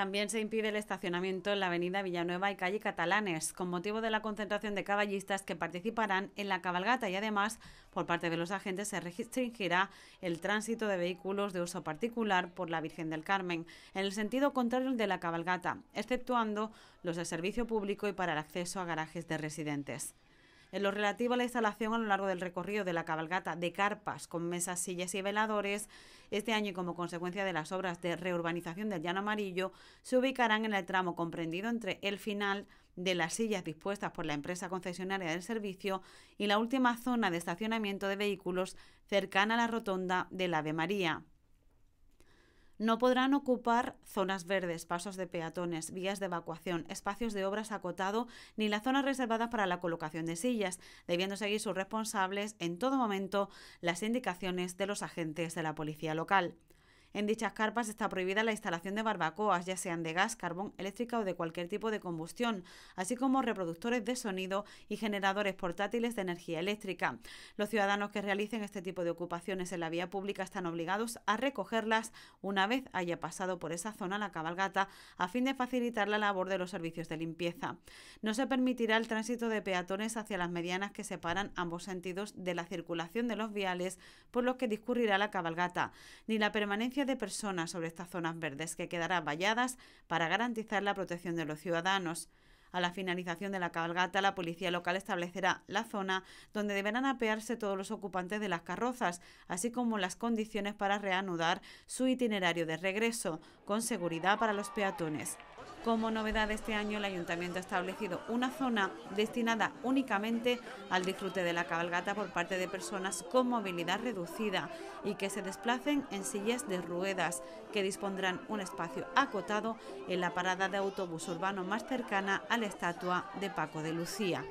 También se impide el estacionamiento en la avenida Villanueva y calle Catalanes, con motivo de la concentración de caballistas que participarán en la cabalgata y además, por parte de los agentes, se restringirá el tránsito de vehículos de uso particular por la Virgen del Carmen, en el sentido contrario de la cabalgata, exceptuando los de servicio público y para el acceso a garajes de residentes. En lo relativo a la instalación a lo largo del recorrido de la cabalgata de carpas con mesas, sillas y veladores, este año y como consecuencia de las obras de reurbanización del Llano Amarillo, se ubicarán en el tramo comprendido entre el final de las sillas dispuestas por la empresa concesionaria del servicio y la última zona de estacionamiento de vehículos cercana a la rotonda la Ave María. No podrán ocupar zonas verdes, pasos de peatones, vías de evacuación, espacios de obras acotado ni las zonas reservadas para la colocación de sillas, debiendo seguir sus responsables en todo momento las indicaciones de los agentes de la policía local. En dichas carpas está prohibida la instalación de barbacoas, ya sean de gas, carbón, eléctrica o de cualquier tipo de combustión, así como reproductores de sonido y generadores portátiles de energía eléctrica. Los ciudadanos que realicen este tipo de ocupaciones en la vía pública están obligados a recogerlas una vez haya pasado por esa zona la cabalgata a fin de facilitar la labor de los servicios de limpieza. No se permitirá el tránsito de peatones hacia las medianas que separan ambos sentidos de la circulación de los viales por los que discurrirá la cabalgata, ni la permanencia de personas sobre estas zonas verdes que quedarán valladas para garantizar la protección de los ciudadanos. A la finalización de la cabalgata, la policía local establecerá la zona donde deberán apearse todos los ocupantes de las carrozas, así como las condiciones para reanudar su itinerario de regreso, con seguridad para los peatones. Como novedad de este año, el ayuntamiento ha establecido una zona destinada únicamente al disfrute de la cabalgata por parte de personas con movilidad reducida y que se desplacen en sillas de ruedas, que dispondrán un espacio acotado en la parada de autobús urbano más cercana a la estatua de Paco de Lucía.